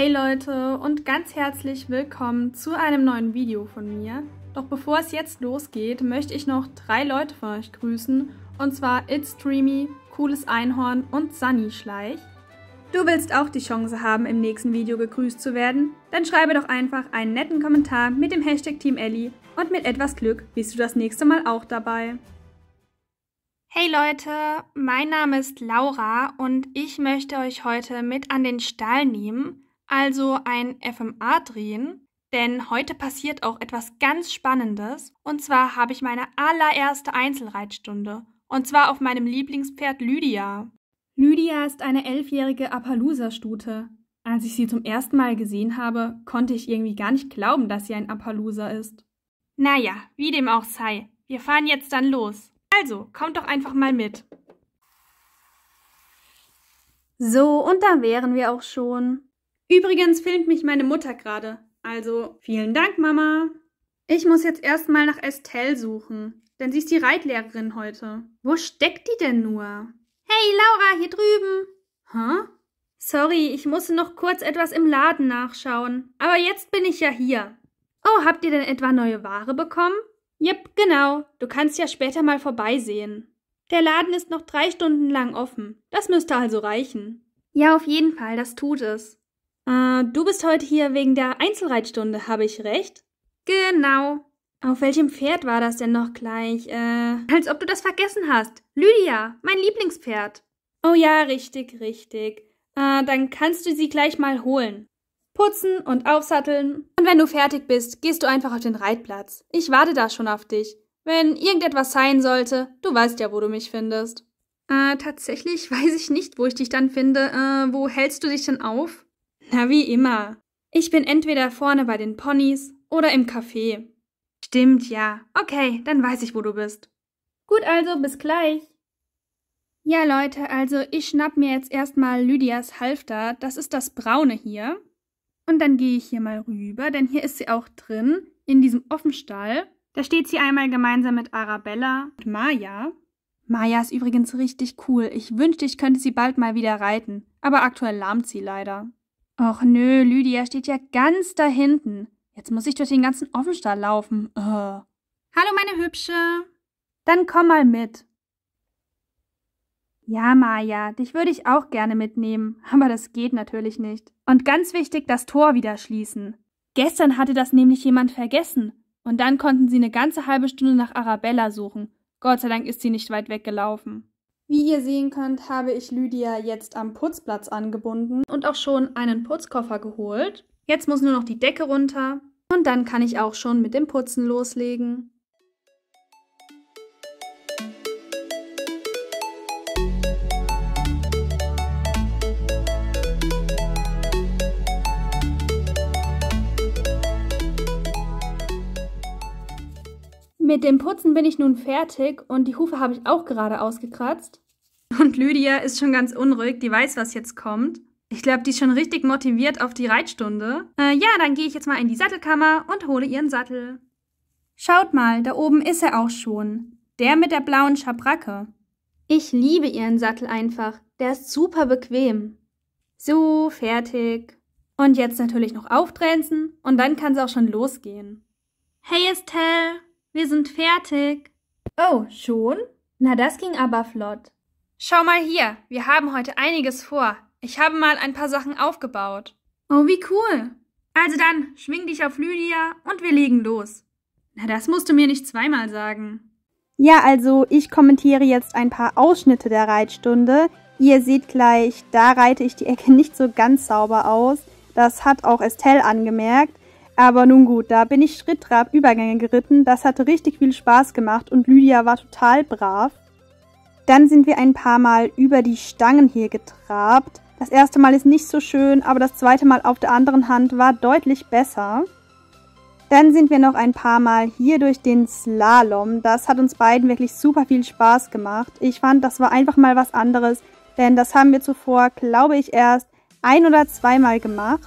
Hey Leute und ganz herzlich willkommen zu einem neuen Video von mir. Doch bevor es jetzt losgeht, möchte ich noch drei Leute von euch grüßen und zwar It's Dreamy, Cooles Einhorn und Sunny Schleich. Du willst auch die Chance haben, im nächsten Video gegrüßt zu werden? Dann schreibe doch einfach einen netten Kommentar mit dem Hashtag Team Ellie und mit etwas Glück bist du das nächste Mal auch dabei. Hey Leute, mein Name ist Laura und ich möchte euch heute mit an den Stall nehmen also ein FMA drehen, denn heute passiert auch etwas ganz Spannendes. Und zwar habe ich meine allererste Einzelreitstunde. Und zwar auf meinem Lieblingspferd Lydia. Lydia ist eine elfjährige Appaloosa-Stute. Als ich sie zum ersten Mal gesehen habe, konnte ich irgendwie gar nicht glauben, dass sie ein Appaloosa ist. Naja, wie dem auch sei. Wir fahren jetzt dann los. Also, kommt doch einfach mal mit. So, und da wären wir auch schon. Übrigens filmt mich meine Mutter gerade. Also vielen Dank, Mama. Ich muss jetzt erstmal nach Estelle suchen, denn sie ist die Reitlehrerin heute. Wo steckt die denn nur? Hey, Laura, hier drüben. Hä? Huh? Sorry, ich musste noch kurz etwas im Laden nachschauen. Aber jetzt bin ich ja hier. Oh, habt ihr denn etwa neue Ware bekommen? Jep, genau. Du kannst ja später mal vorbeisehen. Der Laden ist noch drei Stunden lang offen. Das müsste also reichen. Ja, auf jeden Fall, das tut es. Äh, du bist heute hier wegen der Einzelreitstunde, habe ich recht? Genau. Auf welchem Pferd war das denn noch gleich? Äh, als ob du das vergessen hast. Lydia, mein Lieblingspferd. Oh ja, richtig, richtig. Äh, dann kannst du sie gleich mal holen. Putzen und aufsatteln. Und wenn du fertig bist, gehst du einfach auf den Reitplatz. Ich warte da schon auf dich. Wenn irgendetwas sein sollte, du weißt ja, wo du mich findest. Äh, tatsächlich weiß ich nicht, wo ich dich dann finde. Äh, wo hältst du dich denn auf? Na wie immer. Ich bin entweder vorne bei den Ponys oder im Café. Stimmt ja. Okay, dann weiß ich, wo du bist. Gut also, bis gleich. Ja, Leute, also ich schnapp mir jetzt erstmal Lydias Halfter, das ist das braune hier. Und dann gehe ich hier mal rüber, denn hier ist sie auch drin, in diesem Offenstall. Da steht sie einmal gemeinsam mit Arabella und Maya. Maya ist übrigens richtig cool. Ich wünschte, ich könnte sie bald mal wieder reiten, aber aktuell lahmt sie leider. Och nö, Lydia steht ja ganz da hinten. Jetzt muss ich durch den ganzen Offenstall laufen. Oh. Hallo, meine Hübsche. Dann komm mal mit. Ja, Maja, dich würde ich auch gerne mitnehmen, aber das geht natürlich nicht. Und ganz wichtig, das Tor wieder schließen. Gestern hatte das nämlich jemand vergessen. Und dann konnten sie eine ganze halbe Stunde nach Arabella suchen. Gott sei Dank ist sie nicht weit weggelaufen. Wie ihr sehen könnt, habe ich Lydia jetzt am Putzplatz angebunden und auch schon einen Putzkoffer geholt. Jetzt muss nur noch die Decke runter und dann kann ich auch schon mit dem Putzen loslegen. Mit dem Putzen bin ich nun fertig und die Hufe habe ich auch gerade ausgekratzt. Und Lydia ist schon ganz unruhig, die weiß, was jetzt kommt. Ich glaube, die ist schon richtig motiviert auf die Reitstunde. Äh, ja, dann gehe ich jetzt mal in die Sattelkammer und hole ihren Sattel. Schaut mal, da oben ist er auch schon. Der mit der blauen Schabracke. Ich liebe ihren Sattel einfach. Der ist super bequem. So, fertig. Und jetzt natürlich noch auftränzen und dann kann es auch schon losgehen. Hey Estelle! Wir sind fertig. Oh, schon? Na, das ging aber flott. Schau mal hier, wir haben heute einiges vor. Ich habe mal ein paar Sachen aufgebaut. Oh, wie cool. Also dann, schwing dich auf Lydia und wir legen los. Na, das musst du mir nicht zweimal sagen. Ja, also ich kommentiere jetzt ein paar Ausschnitte der Reitstunde. Ihr seht gleich, da reite ich die Ecke nicht so ganz sauber aus. Das hat auch Estelle angemerkt. Aber nun gut, da bin ich Schritttrab Übergänge geritten. Das hatte richtig viel Spaß gemacht und Lydia war total brav. Dann sind wir ein paar Mal über die Stangen hier getrabt. Das erste Mal ist nicht so schön, aber das zweite Mal auf der anderen Hand war deutlich besser. Dann sind wir noch ein paar Mal hier durch den Slalom. Das hat uns beiden wirklich super viel Spaß gemacht. Ich fand, das war einfach mal was anderes, denn das haben wir zuvor, glaube ich, erst ein oder zweimal gemacht.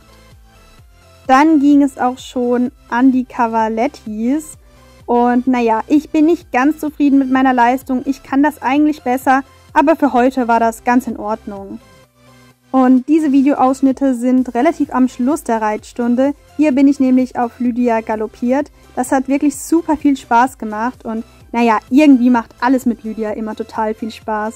Dann ging es auch schon an die Cavalettis. Und naja, ich bin nicht ganz zufrieden mit meiner Leistung. Ich kann das eigentlich besser, aber für heute war das ganz in Ordnung. Und diese Videoausschnitte sind relativ am Schluss der Reitstunde. Hier bin ich nämlich auf Lydia galoppiert. Das hat wirklich super viel Spaß gemacht und naja, irgendwie macht alles mit Lydia immer total viel Spaß.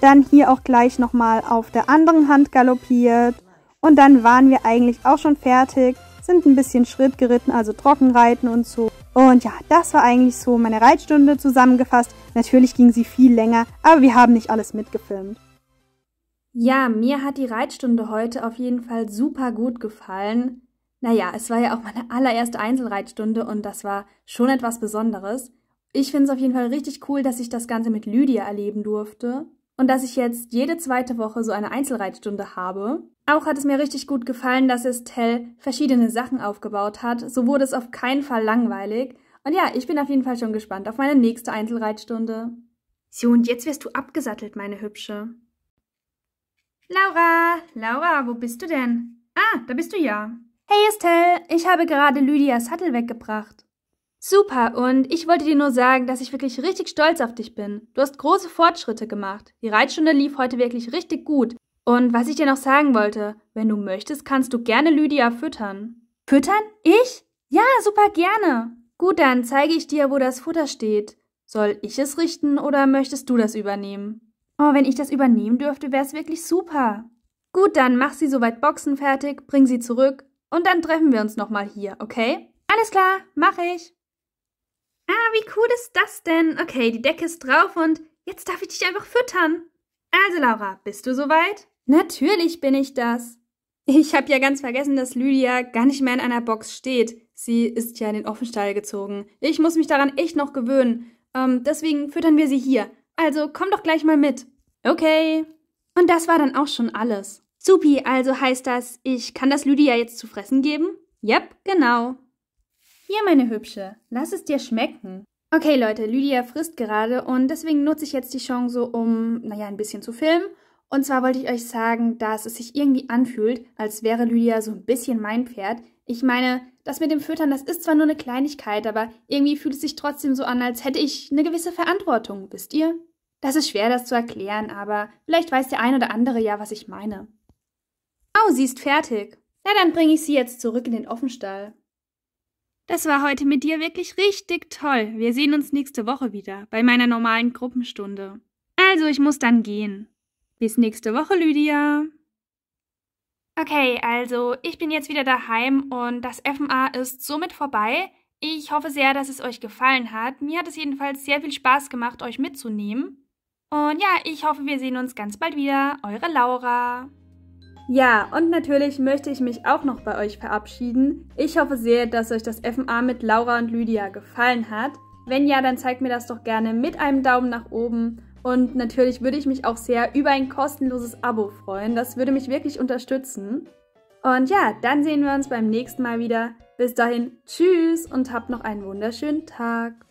Dann hier auch gleich nochmal auf der anderen Hand galoppiert und dann waren wir eigentlich auch schon fertig, sind ein bisschen Schritt geritten, also Trockenreiten und so. Und ja, das war eigentlich so meine Reitstunde zusammengefasst. Natürlich ging sie viel länger, aber wir haben nicht alles mitgefilmt. Ja, mir hat die Reitstunde heute auf jeden Fall super gut gefallen. Naja, es war ja auch meine allererste Einzelreitstunde und das war schon etwas Besonderes. Ich finde es auf jeden Fall richtig cool, dass ich das Ganze mit Lydia erleben durfte und dass ich jetzt jede zweite Woche so eine Einzelreitstunde habe. Auch hat es mir richtig gut gefallen, dass Estelle verschiedene Sachen aufgebaut hat. So wurde es auf keinen Fall langweilig. Und ja, ich bin auf jeden Fall schon gespannt auf meine nächste Einzelreitstunde. So, und jetzt wirst du abgesattelt, meine Hübsche. Laura, Laura, wo bist du denn? Ah, da bist du ja. Hey Estelle, ich habe gerade Lydias Sattel weggebracht. Super, und ich wollte dir nur sagen, dass ich wirklich richtig stolz auf dich bin. Du hast große Fortschritte gemacht. Die Reitstunde lief heute wirklich richtig gut. Und was ich dir noch sagen wollte, wenn du möchtest, kannst du gerne Lydia füttern. Füttern? Ich? Ja, super gerne. Gut, dann zeige ich dir, wo das Futter steht. Soll ich es richten oder möchtest du das übernehmen? Oh, wenn ich das übernehmen dürfte, wäre es wirklich super. Gut, dann mach sie soweit Boxen fertig, bring sie zurück und dann treffen wir uns nochmal hier, okay? Alles klar, mach ich. Ah, wie cool ist das denn? Okay, die Decke ist drauf und jetzt darf ich dich einfach füttern. Also, Laura, bist du soweit? Natürlich bin ich das. Ich habe ja ganz vergessen, dass Lydia gar nicht mehr in einer Box steht. Sie ist ja in den Offenstall gezogen. Ich muss mich daran echt noch gewöhnen. Ähm, deswegen füttern wir sie hier. Also komm doch gleich mal mit. Okay. Und das war dann auch schon alles. Supi, also heißt das, ich kann das Lydia jetzt zu fressen geben? Yep, genau. Hier, meine Hübsche, lass es dir schmecken. Okay, Leute, Lydia frisst gerade und deswegen nutze ich jetzt die Chance, um, naja, ein bisschen zu filmen. Und zwar wollte ich euch sagen, dass es sich irgendwie anfühlt, als wäre Lydia so ein bisschen mein Pferd. Ich meine, das mit dem Füttern, das ist zwar nur eine Kleinigkeit, aber irgendwie fühlt es sich trotzdem so an, als hätte ich eine gewisse Verantwortung, wisst ihr? Das ist schwer, das zu erklären, aber vielleicht weiß der ein oder andere ja, was ich meine. Au, oh, sie ist fertig. Na, dann bringe ich sie jetzt zurück in den Offenstall. Das war heute mit dir wirklich richtig toll. Wir sehen uns nächste Woche wieder bei meiner normalen Gruppenstunde. Also, ich muss dann gehen. Bis nächste Woche, Lydia. Okay, also ich bin jetzt wieder daheim und das FMA ist somit vorbei. Ich hoffe sehr, dass es euch gefallen hat. Mir hat es jedenfalls sehr viel Spaß gemacht, euch mitzunehmen. Und ja, ich hoffe, wir sehen uns ganz bald wieder. Eure Laura. Ja, und natürlich möchte ich mich auch noch bei euch verabschieden. Ich hoffe sehr, dass euch das FMA mit Laura und Lydia gefallen hat. Wenn ja, dann zeigt mir das doch gerne mit einem Daumen nach oben. Und natürlich würde ich mich auch sehr über ein kostenloses Abo freuen. Das würde mich wirklich unterstützen. Und ja, dann sehen wir uns beim nächsten Mal wieder. Bis dahin, tschüss und habt noch einen wunderschönen Tag.